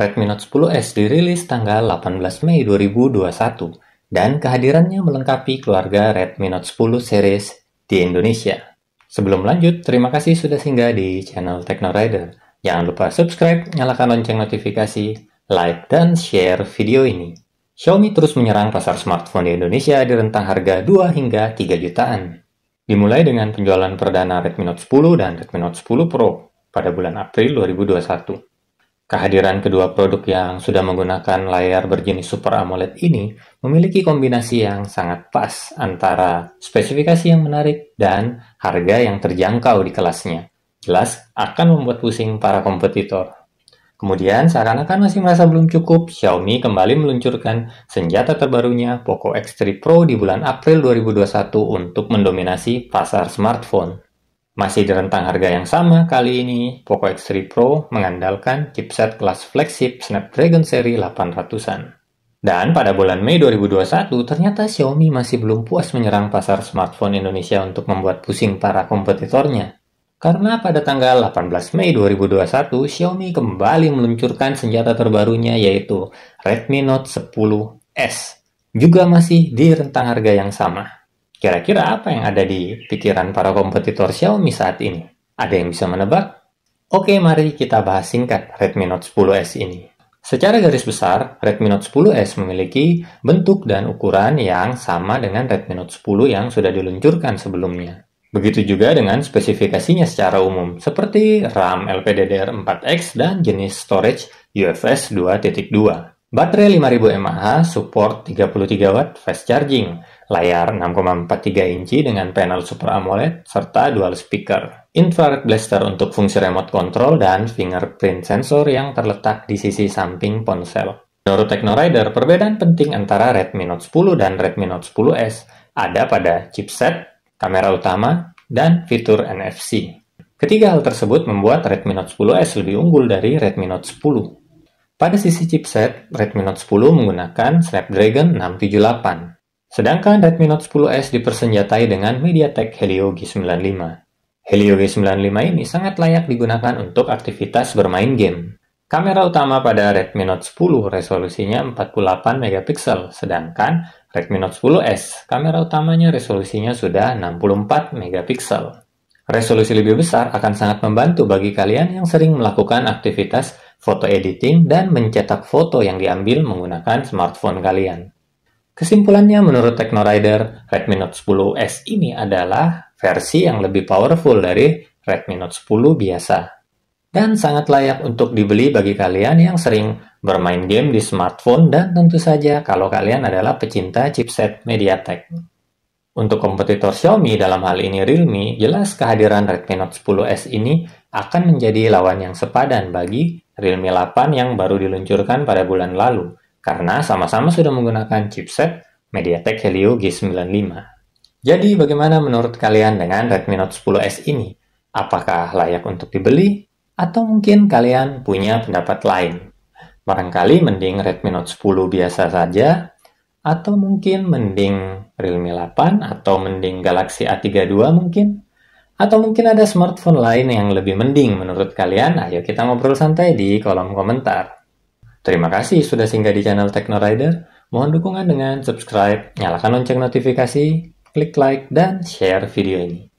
Redmi Note 10S dirilis tanggal 18 Mei 2021 dan kehadirannya melengkapi keluarga Redmi Note 10 series di Indonesia. Sebelum lanjut, terima kasih sudah singgah di channel Technorider. Jangan lupa subscribe, nyalakan lonceng notifikasi, like, dan share video ini. Xiaomi terus menyerang pasar smartphone di Indonesia di rentang harga 2 hingga 3 jutaan. Dimulai dengan penjualan perdana Redmi Note 10 dan Redmi Note 10 Pro pada bulan April 2021. Kehadiran kedua produk yang sudah menggunakan layar berjenis Super AMOLED ini memiliki kombinasi yang sangat pas antara spesifikasi yang menarik dan harga yang terjangkau di kelasnya. Jelas akan membuat pusing para kompetitor. Kemudian, seakan-akan masih merasa belum cukup, Xiaomi kembali meluncurkan senjata terbarunya Poco X3 Pro di bulan April 2021 untuk mendominasi pasar smartphone. Masih di rentang harga yang sama kali ini, Poco X3 Pro mengandalkan chipset kelas flagship Snapdragon seri 800-an. Dan pada bulan Mei 2021, ternyata Xiaomi masih belum puas menyerang pasar smartphone Indonesia untuk membuat pusing para kompetitornya. Karena pada tanggal 18 Mei 2021, Xiaomi kembali meluncurkan senjata terbarunya yaitu Redmi Note 10S. Juga masih di rentang harga yang sama. Kira-kira apa yang ada di pikiran para kompetitor Xiaomi saat ini? Ada yang bisa menebak? Oke, mari kita bahas singkat Redmi Note 10S ini. Secara garis besar, Redmi Note 10S memiliki bentuk dan ukuran yang sama dengan Redmi Note 10 yang sudah diluncurkan sebelumnya. Begitu juga dengan spesifikasinya secara umum, seperti RAM LPDDR4X dan jenis storage UFS 2.2. Baterai 5000 mAh support 33 watt fast charging, layar 6,43 inci dengan panel Super AMOLED serta dual speaker, infrared blaster untuk fungsi remote control dan fingerprint sensor yang terletak di sisi samping ponsel. Menurut Technorider, perbedaan penting antara Redmi Note 10 dan Redmi Note 10S ada pada chipset, kamera utama, dan fitur NFC. Ketiga hal tersebut membuat Redmi Note 10S lebih unggul dari Redmi Note 10. Pada sisi chipset, Redmi Note 10 menggunakan Snapdragon 678, sedangkan Redmi Note 10S dipersenjatai dengan MediaTek Helio G95. Helio G95 ini sangat layak digunakan untuk aktivitas bermain game. Kamera utama pada Redmi Note 10 resolusinya 48 megapiksel, sedangkan Redmi Note 10S kamera utamanya resolusinya sudah 64 megapiksel. Resolusi lebih besar akan sangat membantu bagi kalian yang sering melakukan aktivitas foto editing, dan mencetak foto yang diambil menggunakan smartphone kalian. Kesimpulannya menurut Technorider, Redmi Note 10S ini adalah versi yang lebih powerful dari Redmi Note 10 biasa. Dan sangat layak untuk dibeli bagi kalian yang sering bermain game di smartphone dan tentu saja kalau kalian adalah pecinta chipset MediaTek. Untuk kompetitor Xiaomi dalam hal ini Realme, jelas kehadiran Redmi Note 10s ini akan menjadi lawan yang sepadan bagi Realme 8 yang baru diluncurkan pada bulan lalu, karena sama-sama sudah menggunakan chipset MediaTek Helio G95. Jadi bagaimana menurut kalian dengan Redmi Note 10s ini? Apakah layak untuk dibeli? Atau mungkin kalian punya pendapat lain? Barangkali mending Redmi Note 10 biasa saja, atau mungkin mending Realme 8 atau mending Galaxy A32 mungkin? Atau mungkin ada smartphone lain yang lebih mending menurut kalian? Ayo kita ngobrol santai di kolom komentar. Terima kasih sudah singgah di channel Technorider. Mohon dukungan dengan subscribe, nyalakan lonceng notifikasi, klik like, dan share video ini.